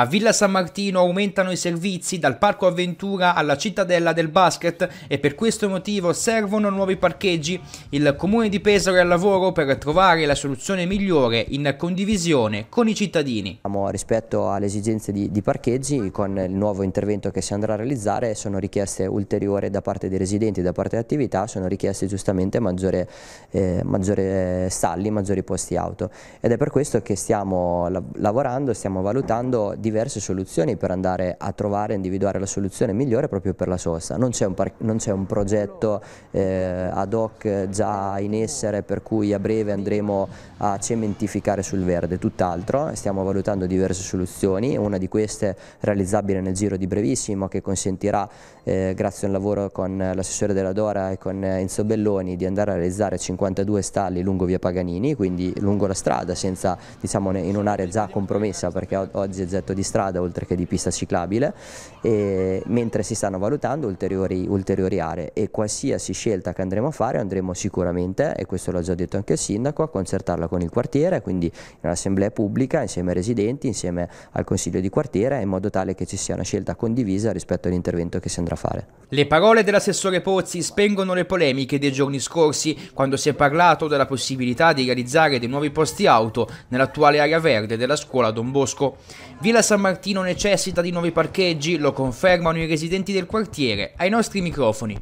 A Villa San Martino aumentano i servizi dal Parco Avventura alla cittadella del basket e per questo motivo servono nuovi parcheggi. Il Comune di Pesaro è al lavoro per trovare la soluzione migliore in condivisione con i cittadini. Rispetto alle esigenze di, di parcheggi, con il nuovo intervento che si andrà a realizzare, sono richieste ulteriori da parte dei residenti, da parte dell'attività, sono richieste giustamente maggiore, eh, maggiore eh, stalli, maggiori posti auto. Ed è per questo che stiamo lavorando, stiamo valutando di diverse soluzioni per andare a trovare e individuare la soluzione migliore proprio per la sosta. Non c'è un, un, progetto eh, ad hoc già in essere per cui a breve andremo a cementificare sul verde, tutt'altro, stiamo valutando diverse soluzioni, una di queste realizzabile nel giro di brevissimo che consentirà, eh, grazie a un lavoro con l'assessore della Dora e con Enzo Belloni, di andare a realizzare 52 stalli lungo via Paganini, quindi lungo la strada, senza, diciamo, in un'area già compromessa perché oggi è già progetto di strada oltre che di pista ciclabile, e, mentre si stanno valutando ulteriori, ulteriori aree e qualsiasi scelta che andremo a fare andremo sicuramente, e questo l'ha già detto anche il sindaco, a concertarla con il quartiere, quindi in un'assemblea pubblica insieme ai residenti, insieme al consiglio di quartiere, in modo tale che ci sia una scelta condivisa rispetto all'intervento che si andrà a fare. Le parole dell'assessore Pozzi spengono le polemiche dei giorni scorsi quando si è parlato della possibilità di realizzare dei nuovi posti auto nell'attuale area verde della scuola Don Bosco. Villa Villa San Martino necessita di nuovi parcheggi, lo confermano i residenti del quartiere, ai nostri microfoni.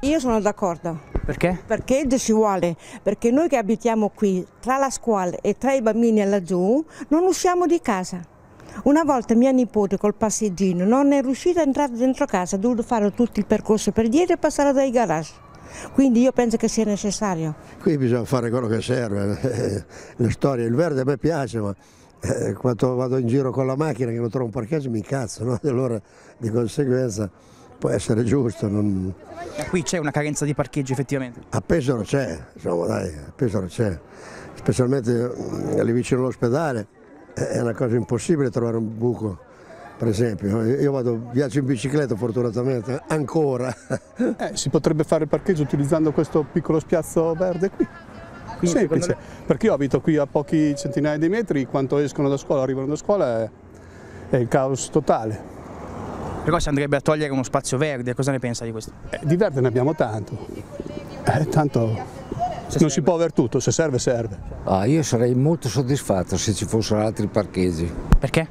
Io sono d'accordo. Perché? Perché ci vuole, perché noi che abitiamo qui, tra la scuola e tra i bambini laggiù, non usciamo di casa. Una volta mia nipote col passeggino non è riuscita a entrare dentro casa, ha dovuto fare tutto il percorso per dietro e passare dai garage. Quindi io penso che sia necessario. Qui bisogna fare quello che serve, la storia, il verde a me piace, ma eh, quando vado in giro con la macchina che non trovo un parcheggio mi incazzo, no? allora di conseguenza può essere giusto. Non... Qui c'è una carenza di parcheggi effettivamente? A Pesaro c'è, insomma dai, a Pesaro c'è, specialmente mm, lì vicino all'ospedale è una cosa impossibile trovare un buco, per esempio. Io vado, viaggio in bicicletta fortunatamente, ancora. Eh, si potrebbe fare il parcheggio utilizzando questo piccolo spiazzo verde qui? Quindi Semplice, me... perché io abito qui a pochi centinaia di metri, quanto escono da scuola, arrivano da scuola è, è il caos totale. Però si andrebbe a togliere uno spazio verde, cosa ne pensa di questo? Eh, di verde ne abbiamo tanto, eh, tanto non si può aver tutto, se serve serve. Ah, io sarei molto soddisfatto se ci fossero altri parcheggi. Perché?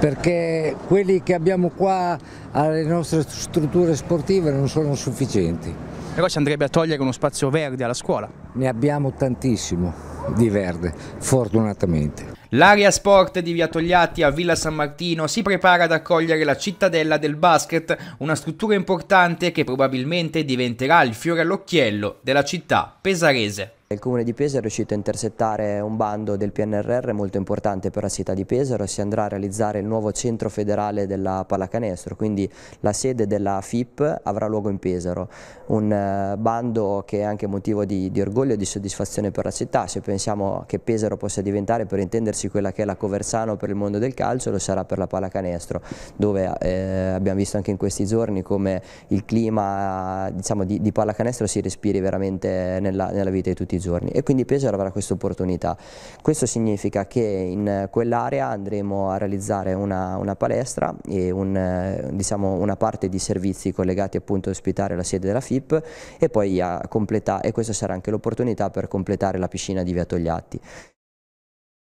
Perché quelli che abbiamo qua alle nostre strutture sportive non sono sufficienti però ci andrebbe a togliere uno spazio verde alla scuola. Ne abbiamo tantissimo di verde, fortunatamente. L'area sport di Via Togliatti a Villa San Martino si prepara ad accogliere la cittadella del basket, una struttura importante che probabilmente diventerà il fiore all'occhiello della città pesarese. Il Comune di Pesaro è riuscito a intercettare un bando del PNRR molto importante per la città di Pesaro, si andrà a realizzare il nuovo centro federale della pallacanestro, quindi la sede della FIP avrà luogo in Pesaro, un eh, bando che è anche motivo di, di orgoglio e di soddisfazione per la città, se pensiamo che Pesaro possa diventare per intendersi quella che è la Coversano per il mondo del calcio, lo sarà per la pallacanestro, dove eh, abbiamo visto anche in questi giorni come il clima diciamo, di, di pallacanestro si respiri veramente nella, nella vita di tutti i giorni giorni e quindi Pesaro avrà questa opportunità. Questo significa che in quell'area andremo a realizzare una, una palestra e un, eh, diciamo, una parte di servizi collegati appunto a ospitare la sede della FIP e poi a completare, e questa sarà anche l'opportunità per completare la piscina di Via Togliatti.